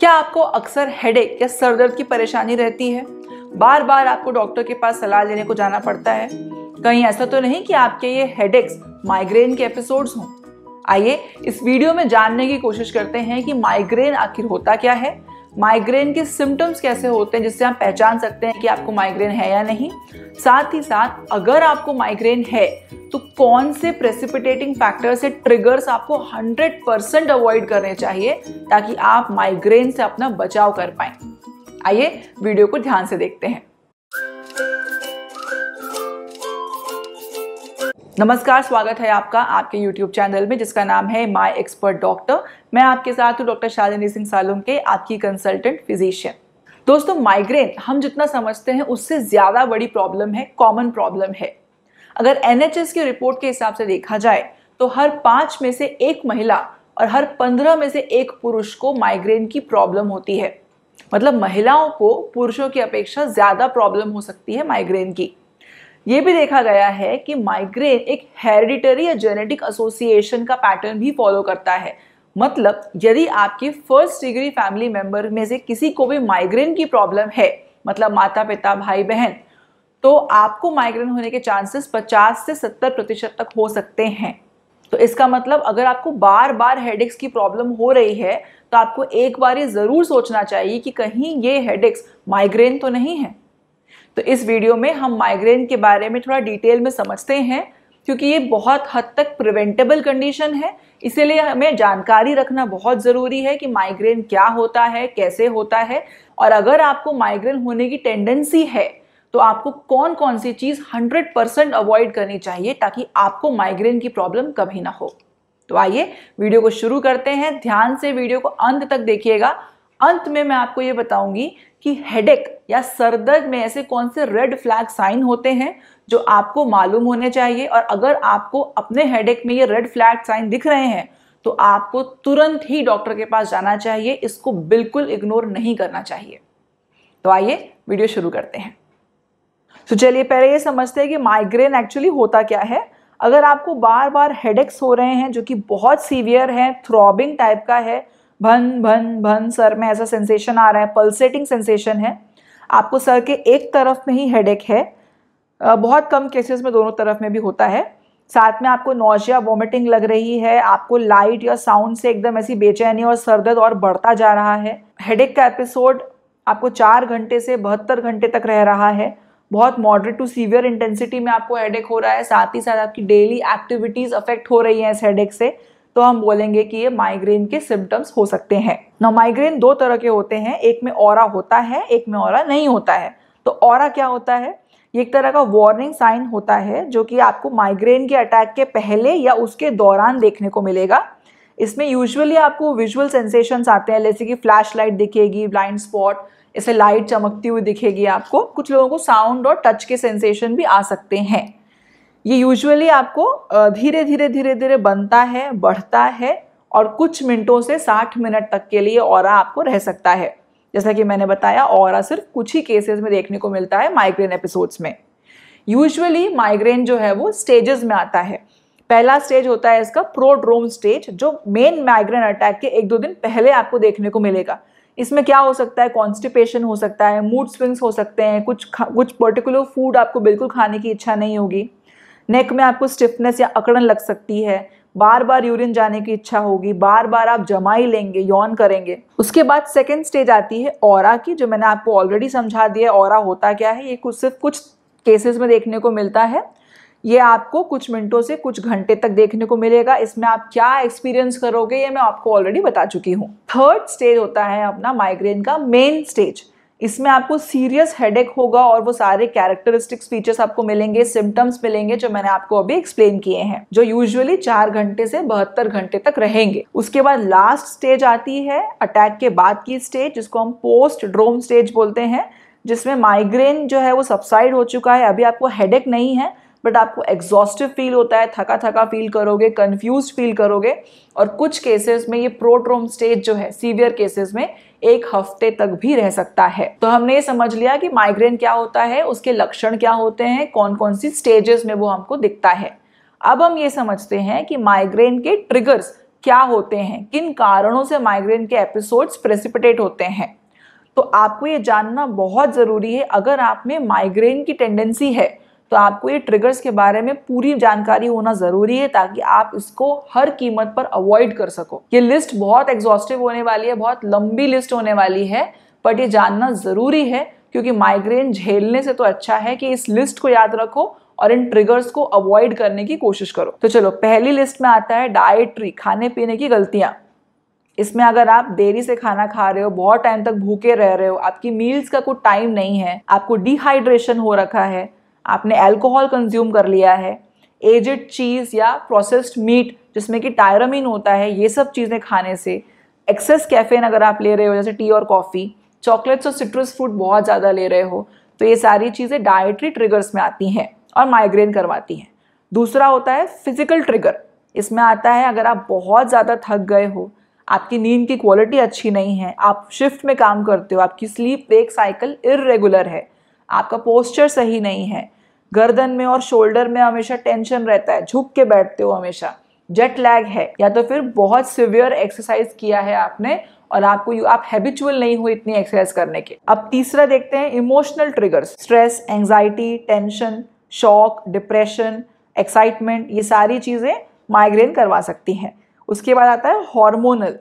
क्या आपको अक्सर हेडेक या सर दर्द की परेशानी रहती है बार बार आपको डॉक्टर के पास सलाह लेने को जाना पड़ता है कहीं ऐसा तो नहीं कि आपके ये हेडेक्स माइग्रेन के एपिसोड्स हों आइए इस वीडियो में जानने की कोशिश करते हैं कि माइग्रेन आखिर होता क्या है माइग्रेन के सिम्टम्स कैसे होते हैं जिससे आप पहचान सकते हैं कि आपको माइग्रेन है या नहीं साथ ही साथ अगर आपको माइग्रेन है तो कौन से प्रेसिपिटेटिंग फैक्टर से ट्रिगर्स आपको 100 परसेंट अवॉइड करने चाहिए ताकि आप माइग्रेन से अपना बचाव कर पाए आइए वीडियो को ध्यान से देखते हैं नमस्कार स्वागत है आपका आपके YouTube चैनल में जिसका नाम है माई एक्सपर्ट डॉक्टर मैं आपके साथ हूँ डॉक्टर शालिनी सिंह सालुम के आपकी कंसल्टेंट फिजिशियन दोस्तों माइग्रेन हम जितना समझते हैं उससे ज़्यादा बड़ी प्रॉब्लम है कॉमन प्रॉब्लम है अगर एस की रिपोर्ट के हिसाब से देखा जाए तो हर पाँच में से एक महिला और हर पंद्रह में से एक पुरुष को माइग्रेन की प्रॉब्लम होती है मतलब महिलाओं को पुरुषों की अपेक्षा ज़्यादा प्रॉब्लम हो सकती है माइग्रेन की ये भी देखा गया है कि माइग्रेन एक हेरिडिटरी या जेनेटिक एसोसिएशन का पैटर्न भी फॉलो करता है मतलब यदि आपके फर्स्ट डिग्री फैमिली मेंबर में से किसी को भी माइग्रेन की प्रॉब्लम है मतलब माता पिता भाई बहन तो आपको माइग्रेन होने के चांसेस 50 से 70 प्रतिशत तक हो सकते हैं तो इसका मतलब अगर आपको बार बार हेडेक्स की प्रॉब्लम हो रही है तो आपको एक बार ये ज़रूर सोचना चाहिए कि कहीं ये हेडेक्स माइग्रेन तो नहीं है तो इस वीडियो में हम माइग्रेन के बारे में थोड़ा डिटेल में समझते हैं क्योंकि ये बहुत हद तक प्रिवेंटेबल कंडीशन है इसीलिए हमें जानकारी रखना बहुत ज़रूरी है कि माइग्रेन क्या होता है कैसे होता है और अगर आपको माइग्रेन होने की टेंडेंसी है तो आपको कौन कौन सी चीज़ 100 परसेंट अवॉइड करनी चाहिए ताकि आपको माइग्रेन की प्रॉब्लम कभी ना हो तो आइए वीडियो को शुरू करते हैं ध्यान से वीडियो को अंत तक देखिएगा अंत में मैं आपको ये बताऊंगी कि हेडेक या सर दर्द में ऐसे कौन से रेड फ्लैग साइन होते हैं जो आपको मालूम होने चाहिए और अगर आपको अपने हेडेक में ये रेड फ्लैग साइन दिख रहे हैं तो आपको तुरंत ही डॉक्टर के पास जाना चाहिए इसको बिल्कुल इग्नोर नहीं करना चाहिए तो आइए वीडियो शुरू करते हैं तो चलिए पहले ये समझते हैं कि माइग्रेन एक्चुअली होता क्या है अगर आपको बार बार हेडेक्स हो रहे हैं जो कि बहुत सीवियर है थ्रॉबिंग टाइप का है भन भन भन सर में ऐसा सेंसेशन आ रहा है पल्सेटिंग सेंसेशन है आपको सर के एक तरफ में ही हेडेक है बहुत कम केसेस में दोनों तरफ में भी होता है साथ में आपको नोशिया वॉमिटिंग लग रही है आपको लाइट या साउंड से एकदम ऐसी बेचैनी और सरदर्द और बढ़ता जा रहा है हेडेक का एपिसोड आपको चार घंटे से बहत्तर घंटे तक रह रहा है बहुत मॉडरेट टू सीवियर इंटेंसिटी में आपको हेडेक हो रहा है साथ ही साथ आपकी डेली एक्टिविटीज़ अफेक्ट हो रही हैं इस हेडेक से तो हम बोलेंगे कि ये माइग्रेन के सिम्टम्स हो सकते हैं न माइग्रेन दो तरह के होते हैं एक में और होता है एक में और नहीं होता है तो और क्या होता है ये एक तरह का वार्निंग साइन होता है जो कि आपको माइग्रेन के अटैक के पहले या उसके दौरान देखने को मिलेगा इसमें यूजुअली आपको विजुअल सेंसेशंस आते हैं जैसे कि फ्लैश लाइट दिखेगी ब्लाइंड स्पॉट ऐसे लाइट चमकती हुई दिखेगी आपको कुछ लोगों को साउंड और टच के सेंसेशन भी आ सकते हैं ये यूजुअली आपको धीरे धीरे धीरे धीरे बनता है बढ़ता है और कुछ मिनटों से साठ मिनट तक के लिए और आपको रह सकता है जैसा कि मैंने बताया और सिर्फ कुछ ही केसेस में देखने को मिलता है माइग्रेन एपिसोड्स में यूजुअली माइग्रेन जो है वो स्टेजेस में आता है पहला स्टेज होता है इसका प्रोड्रोम स्टेज जो मेन माइग्रेन अटैक के एक दो दिन पहले आपको देखने को मिलेगा इसमें क्या हो सकता है कॉन्स्टिपेशन हो सकता है मूड स्विंग्स हो सकते हैं कुछ कुछ पर्टिकुलर फूड आपको बिल्कुल खाने की इच्छा नहीं होगी नेक में आपको स्टिफनेस या अकड़न लग सकती है बार बार यूरिन जाने की इच्छा होगी बार बार आप जमाई लेंगे यौन करेंगे उसके बाद सेकेंड स्टेज आती है और की जो मैंने आपको ऑलरेडी समझा दिया और होता क्या है ये कुछ सिर्फ कुछ केसेस में देखने को मिलता है ये आपको कुछ मिनटों से कुछ घंटे तक देखने को मिलेगा इसमें आप क्या एक्सपीरियंस करोगे ये मैं आपको ऑलरेडी बता चुकी हूँ थर्ड स्टेज होता है अपना माइग्रेन का मेन स्टेज इसमें आपको सीरियस हेडेक होगा और वो सारे कैरेक्टरिस्टिक्स फीचर्स आपको मिलेंगे सिम्टम्स मिलेंगे जो मैंने आपको अभी एक्सप्लेन किए हैं जो यूजुअली चार घंटे से बहत्तर घंटे तक रहेंगे उसके बाद लास्ट स्टेज आती है अटैक के बाद की स्टेज जिसको हम पोस्ट ड्रोम स्टेज बोलते हैं जिसमें माइग्रेन जो है वो सबसाइड हो चुका है अभी आपको हेडेक नहीं है बट आपको एग्जॉस्टिव फील होता है थका थका फील करोगे कन्फ्यूज फील करोगे और कुछ केसेस में ये प्रोट्रोम स्टेज जो है सीवियर केसेस में एक हफ्ते तक भी रह सकता है तो हमने ये समझ लिया कि माइग्रेन क्या होता है उसके लक्षण क्या होते हैं कौन कौन सी स्टेजेस में वो हमको दिखता है अब हम ये समझते हैं कि माइग्रेन के ट्रिगर्स क्या होते हैं किन कारणों से माइग्रेन के एपिसोड्स प्रेसिपिटेट होते हैं तो आपको ये जानना बहुत ज़रूरी है अगर आप में माइग्रेन की टेंडेंसी है तो आपको ये ट्रिगर्स के बारे में पूरी जानकारी होना ज़रूरी है ताकि आप इसको हर कीमत पर अवॉइड कर सको ये लिस्ट बहुत एग्जॉस्टिव होने वाली है बहुत लंबी लिस्ट होने वाली है बट ये जानना ज़रूरी है क्योंकि माइग्रेन झेलने से तो अच्छा है कि इस लिस्ट को याद रखो और इन ट्रिगर्स को अवॉइड करने की कोशिश करो तो चलो पहली लिस्ट में आता है डाइट्री खाने पीने की गलतियां इसमें अगर आप देरी से खाना खा रहे हो बहुत टाइम तक भूखे रह रहे हो आपकी मील्स का कुछ टाइम नहीं है आपको डिहाइड्रेशन हो रखा है आपने अल्कोहल कंज्यूम कर लिया है एजड चीज़ या प्रोसेस्ड मीट जिसमें कि टायरामिन होता है ये सब चीज़ें खाने से एक्सेस कैफेन अगर आप ले रहे हो जैसे टी और कॉफ़ी चॉकलेट्स और सिट्रस फूड बहुत ज़्यादा ले रहे हो तो ये सारी चीज़ें डाइटरी ट्रिगर्स में आती हैं और माइग्रेन करवाती हैं दूसरा होता है फिजिकल ट्रिगर इसमें आता है अगर आप बहुत ज़्यादा थक गए हो आपकी नींद की क्वालिटी अच्छी नहीं है आप शिफ्ट में काम करते हो आपकी स्लीप वेक साइकिल इरेगुलर है आपका पोस्चर सही नहीं है गर्दन में और शोल्डर में हमेशा टेंशन रहता है झुक के बैठते हो हमेशा जेट लैग है या तो फिर बहुत सिवियर एक्सरसाइज किया है आपने और आपको आप हैबिचुअल नहीं हुए इतनी एक्सरसाइज करने के अब तीसरा देखते हैं emotional triggers stress anxiety tension shock depression excitement ये सारी चीज़ें माइग्रेन करवा सकती हैं उसके बाद आता है हार्मोनल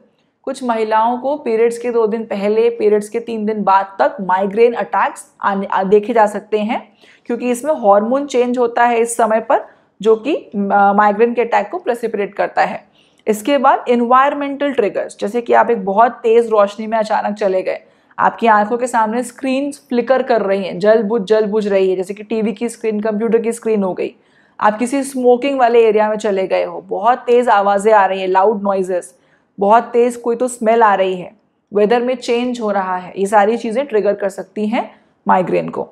कुछ महिलाओं को पीरियड्स के दो दिन पहले पीरियड्स के तीन दिन बाद तक माइग्रेन अटैक्स आने देखे जा सकते हैं क्योंकि इसमें हार्मोन चेंज होता है इस समय पर जो कि माइग्रेन के अटैक को प्रेसिपरेट करता है इसके बाद इन्वायरमेंटल ट्रिगर्स जैसे कि आप एक बहुत तेज़ रोशनी में अचानक चले गए आपकी आंखों के सामने स्क्रीन फ्लिकर कर रही हैं जल बुझ जल बुझ रही है जैसे कि टीवी की स्क्रीन कंप्यूटर की स्क्रीन हो गई आप किसी स्मोकिंग वाले एरिया में चले गए हो बहुत तेज़ आवाज़ें आ रही हैं लाउड नॉइजेस बहुत तेज़ कोई तो स्मेल आ रही है वेदर में चेंज हो रहा है ये सारी चीज़ें ट्रिगर कर सकती हैं माइग्रेन को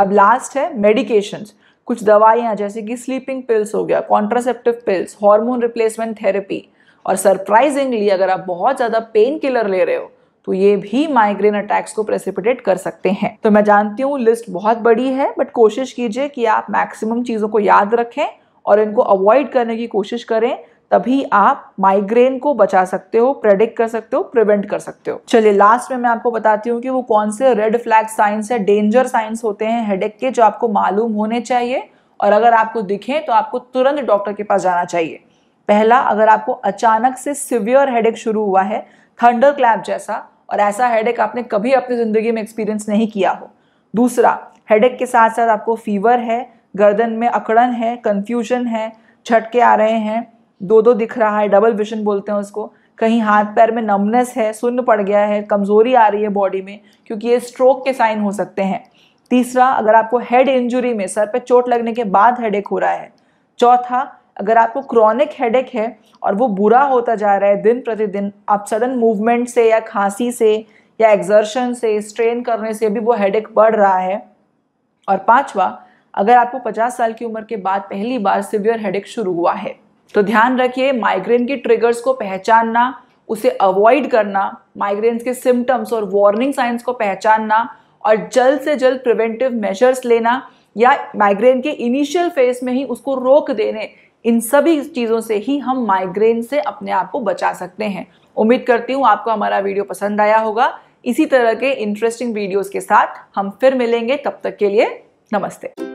अब लास्ट है मेडिकेशंस कुछ दवाइयाँ जैसे कि स्लीपिंग पिल्स हो गया contraceptive pills hormone replacement therapy और सरप्राइजिंगली अगर आप बहुत ज़्यादा पेन किलर ले रहे हो तो ये भी माइग्रेन अटैक्स को प्रेसिपिटेट कर सकते हैं तो मैं जानती हूँ लिस्ट बहुत बड़ी है बट कोशिश कीजिए कि आप मैक्सिमम चीज़ों को याद रखें और इनको अवॉइड करने की कोशिश करें तभी आप माइग्रेन को बचा सकते हो प्रेडिक्ट कर सकते हो प्रिवेंट कर सकते हो चलिए लास्ट में मैं आपको बताती हूँ कि वो कौन से रेड फ्लैग साइंस है डेंजर साइंस होते हैं हेडेक के जो आपको मालूम होने चाहिए और अगर आपको दिखें तो आपको तुरंत डॉक्टर के पास जाना चाहिए पहला अगर आपको अचानक से सिवियर हेडेक शुरू हुआ है थंडर क्लैप जैसा और ऐसा हेडेक आपने कभी अपनी ज़िंदगी में एक्सपीरियंस नहीं किया हो दूसरा हेडेक के साथ साथ आपको फीवर है गर्दन में अकड़न है कंफ्यूजन है झटके आ रहे हैं दो दो दिख रहा है डबल विजन बोलते हैं उसको कहीं हाथ पैर में नमनेस है सुन्न पड़ गया है कमज़ोरी आ रही है बॉडी में क्योंकि ये स्ट्रोक के साइन हो सकते हैं तीसरा अगर आपको हेड इंजुरी में सर पे चोट लगने के बाद हेड हो रहा है चौथा अगर आपको क्रॉनिक हेड है और वो बुरा होता जा रहा है दिन प्रतिदिन आप सडन मूवमेंट से या खांसी से या एग्जर्शन से स्ट्रेन करने से भी वो हेड बढ़ रहा है और पांचवा अगर आपको 50 साल की उम्र के बाद पहली बार सिवियर हेडेक शुरू हुआ है तो ध्यान रखिए माइग्रेन के ट्रिगर्स को पहचानना उसे अवॉइड करना माइग्रेन्स के सिम्टम्स और वार्निंग साइंस को पहचानना और जल्द से जल्द प्रिवेंटिव मेजर्स लेना या माइग्रेन के इनिशियल फेज में ही उसको रोक देने इन सभी चीज़ों से ही हम माइग्रेन से अपने आप को बचा सकते हैं उम्मीद करती हूँ आपको हमारा वीडियो पसंद आया होगा इसी तरह के इंटरेस्टिंग वीडियोस के साथ हम फिर मिलेंगे तब तक के लिए नमस्ते